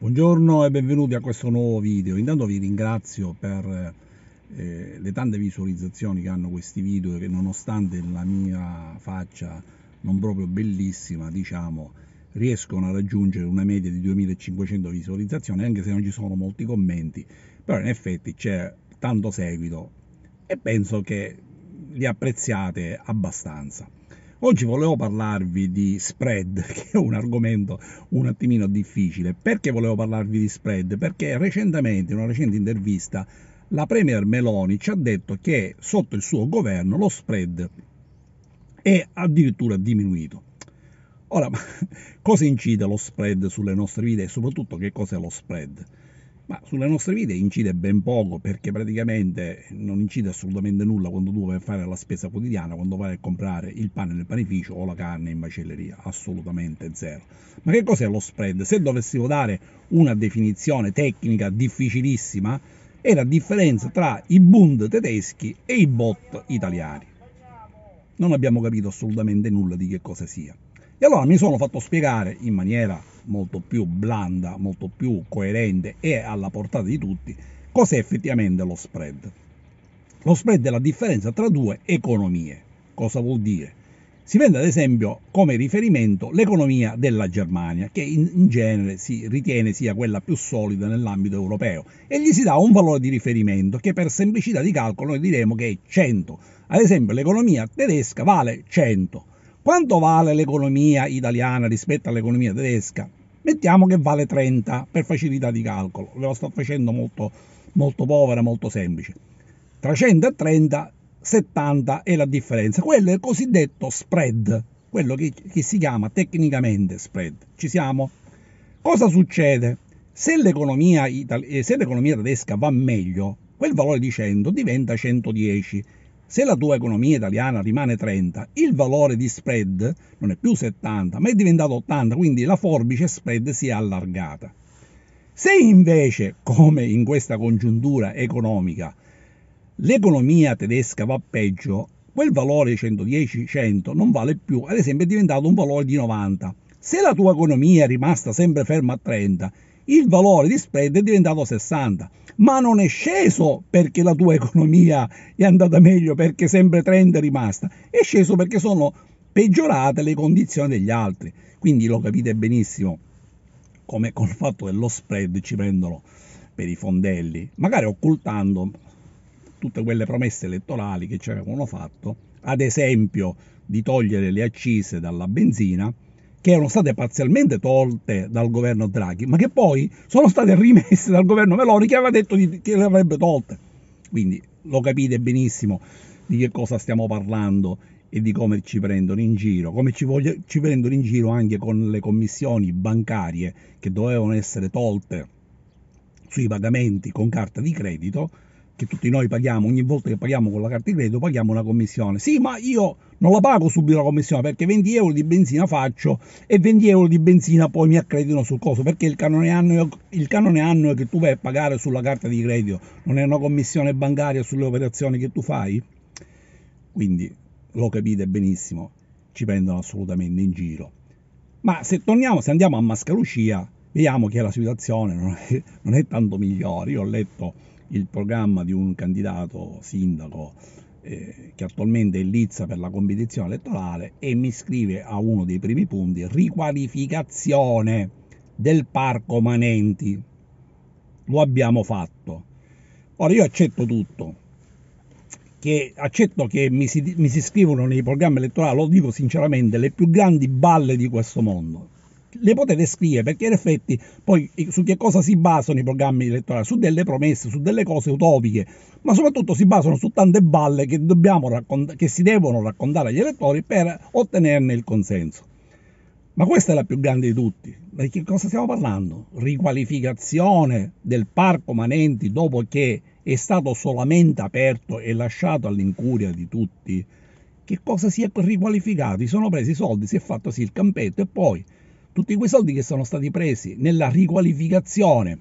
Buongiorno e benvenuti a questo nuovo video. Intanto vi ringrazio per eh, le tante visualizzazioni che hanno questi video che nonostante la mia faccia non proprio bellissima, diciamo, riescono a raggiungere una media di 2500 visualizzazioni, anche se non ci sono molti commenti, però in effetti c'è tanto seguito e penso che li apprezziate abbastanza. Oggi volevo parlarvi di spread, che è un argomento un attimino difficile. Perché volevo parlarvi di spread? Perché recentemente, in una recente intervista, la Premier Meloni ci ha detto che sotto il suo governo lo spread è addirittura diminuito. Ora, cosa incide lo spread sulle nostre vite e soprattutto che cos'è lo spread? ma sulle nostre vite incide ben poco perché praticamente non incide assolutamente nulla quando tu vai a fare la spesa quotidiana, quando vai a comprare il pane nel panificio o la carne in macelleria, assolutamente zero. Ma che cos'è lo spread? Se dovessimo dare una definizione tecnica difficilissima, è la differenza tra i Bund tedeschi e i bot italiani. Non abbiamo capito assolutamente nulla di che cosa sia. E allora mi sono fatto spiegare in maniera molto più blanda, molto più coerente e alla portata di tutti cos'è effettivamente lo spread. Lo spread è la differenza tra due economie. Cosa vuol dire? Si prende ad esempio come riferimento l'economia della Germania, che in, genere si ritiene sia quella più solida nell'ambito europeo, e gli si dà un valore di riferimento che per semplicità di calcolo noi diremo che è 100. Ad esempio l'economia tedesca vale 100 quanto vale l'economia italiana rispetto all'economia tedesca? Mettiamo che vale 30 per facilità di calcolo, ve lo sto facendo molto, molto povera, molto semplice. Tra 100 e 30, 70 è la differenza. Quello è il cosiddetto spread, quello che, che si chiama tecnicamente spread. Ci siamo? Cosa succede? Se l'economia, se l'economia tedesca va meglio, quel valore di 100 diventa 110 se la tua economia italiana rimane 30, il valore di spread non è più 70, ma è diventato 80, quindi la forbice spread si è allargata. Se invece, come in questa congiuntura economica, l'economia tedesca va peggio, quel valore 110-100 non vale più, ad esempio è diventato un valore di 90. Se la tua economia è rimasta sempre ferma a 30, il valore di spread è diventato 60, ma non è sceso perché la tua economia è andata meglio, perché sempre 30 è rimasta, è sceso perché sono peggiorate le condizioni degli altri. Quindi lo capite benissimo come col fatto dello spread ci prendono per i fondelli, magari occultando tutte quelle promesse elettorali che ci avevano fatto, ad esempio di togliere le accise dalla benzina che erano state parzialmente tolte dal governo Draghi, ma che poi sono state rimesse dal governo Meloni che aveva detto di, che le avrebbe tolte. Quindi lo capite benissimo di che cosa stiamo parlando e di come ci prendono in giro, come ci, voglio, ci prendono in giro anche con le commissioni bancarie che dovevano essere tolte sui pagamenti con carta di credito, che tutti noi paghiamo, ogni volta che paghiamo con la carta di credito paghiamo una commissione. Sì, ma io non la pago subito la commissione perché 20 euro di benzina faccio e 20 euro di benzina poi mi accreditano sul coso perché il canone annuo, il canone annuo che tu vai a pagare sulla carta di credito non è una commissione bancaria sulle operazioni che tu fai? Quindi lo capite benissimo, ci prendono assolutamente in giro. Ma se torniamo, se andiamo a Mascalucia, vediamo che la situazione non è, non è tanto migliore. Io ho letto il programma di un candidato sindaco eh, che attualmente è Lizza per la competizione elettorale e mi scrive a uno dei primi punti riqualificazione del parco Manenti. Lo abbiamo fatto. Ora io accetto tutto, che accetto che mi si, mi si scrivono nei programmi elettorali, lo dico sinceramente, le più grandi balle di questo mondo le potete scrivere perché in effetti poi su che cosa si basano i programmi elettorali? Su delle promesse, su delle cose utopiche, ma soprattutto si basano su tante balle che, raccont- che si devono raccontare agli elettori per ottenerne il consenso. Ma questa è la più grande di tutti. Di che cosa stiamo parlando? Riqualificazione del parco Manenti dopo che è stato solamente aperto e lasciato all'incuria di tutti. Che cosa si è riqualificato? Si sono presi i soldi, si è fatto sì il campetto e poi tutti quei soldi che sono stati presi nella riqualificazione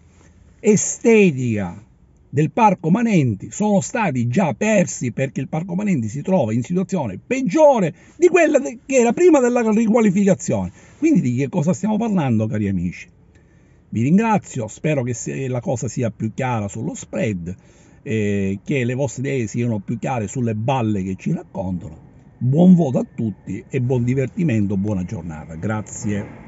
estetica del Parco Manenti sono stati già persi perché il Parco Manenti si trova in situazione peggiore di quella che era prima della riqualificazione. Quindi di che cosa stiamo parlando, cari amici? Vi ringrazio, spero che la cosa sia più chiara sullo spread, eh, che le vostre idee siano più chiare sulle balle che ci raccontano. Buon voto a tutti e buon divertimento, buona giornata. Grazie.